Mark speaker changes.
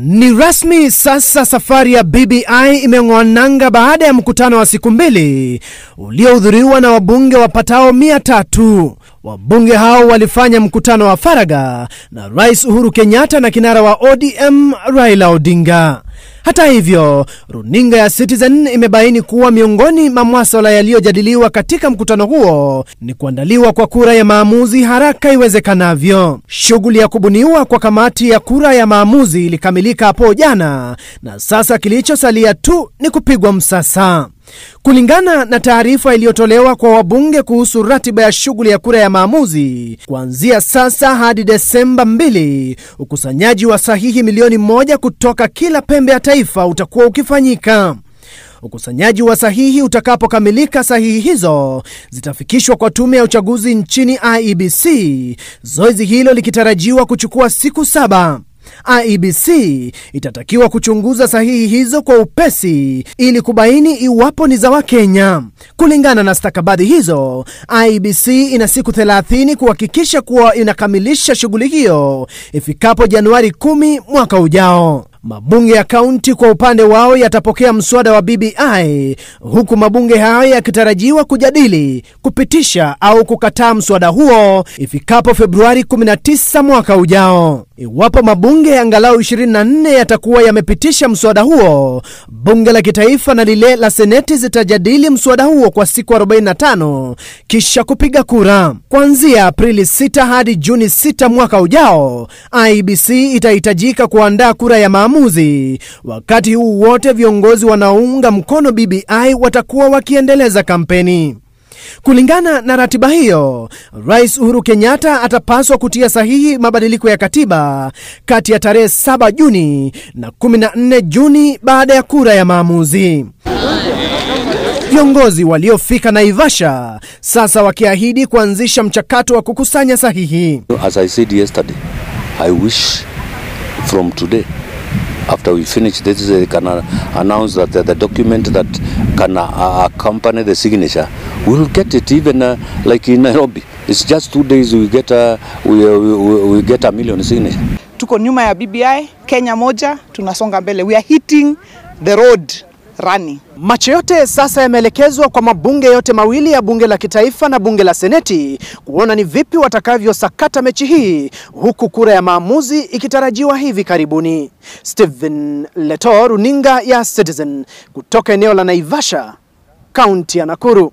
Speaker 1: Ni rasmi sasa, safari ya BBI imeng'oa nanga baada ya mkutano wa siku mbili uliohudhuriwa na wabunge wapatao mia tatu. Wabunge hao walifanya mkutano wa faraga na Rais Uhuru Kenyatta na kinara wa ODM Raila Odinga. Hata hivyo, runinga ya Citizen imebaini kuwa miongoni mwa maswala yaliyojadiliwa katika mkutano huo ni kuandaliwa kwa kura ya maamuzi haraka iwezekanavyo. Shughuli ya kubuniwa kwa kamati ya kura ya maamuzi ilikamilika hapo jana na sasa kilichosalia tu ni kupigwa msasa. Kulingana na taarifa iliyotolewa kwa wabunge kuhusu ratiba ya shughuli ya kura ya maamuzi, kuanzia sasa hadi Desemba 2, ukusanyaji wa sahihi milioni moja kutoka kila pembe ya taifa utakuwa ukifanyika. Ukusanyaji wa sahihi utakapokamilika, sahihi hizo zitafikishwa kwa tume ya uchaguzi nchini IEBC, zoezi hilo likitarajiwa kuchukua siku saba. IEBC itatakiwa kuchunguza sahihi hizo kwa upesi ili kubaini iwapo ni za Wakenya. Kulingana na stakabadhi hizo, IEBC ina siku 30 kuhakikisha kuwa inakamilisha shughuli hiyo ifikapo Januari 10 mwaka ujao. Mabunge ya kaunti kwa upande wao yatapokea mswada wa BBI huku mabunge hayo yakitarajiwa kujadili, kupitisha au kukataa mswada huo ifikapo Februari 19 mwaka ujao. Iwapo mabunge angalau 24 yatakuwa yamepitisha mswada huo, bunge la kitaifa na lile la seneti zitajadili mswada huo kwa siku 45 kisha kupiga kura. Kuanzia Aprili 6 hadi Juni 6 mwaka ujao, IBC itahitajika kuandaa kura ya maamuzi uchaguzi. Wakati huu wote viongozi wanaounga mkono BBI watakuwa wakiendeleza kampeni. Kulingana na ratiba hiyo, Rais Uhuru Kenyatta atapaswa kutia sahihi mabadiliko ya katiba kati ya tarehe 7 Juni na 14 Juni baada ya kura ya maamuzi. Viongozi waliofika Naivasha sasa wakiahidi kuanzisha mchakato wa kukusanya sahihi.
Speaker 2: As I said yesterday, I wish from today After we finish this, they can uh, announce that the document that can uh, accompany the signature, we'll get it even uh, like in Nairobi. It's just two days we get a, we, we, we get a million signature.
Speaker 1: Tuko nyuma ya BBI, Kenya moja, tunasonga mbele. We are hitting the road rani. Macho yote sasa yameelekezwa kwa mabunge yote mawili ya bunge la kitaifa na bunge la seneti kuona ni vipi watakavyosakata mechi hii, huku kura ya maamuzi ikitarajiwa hivi karibuni. Stephen Leto, runinga ya Citizen, kutoka eneo la Naivasha, kaunti ya Nakuru.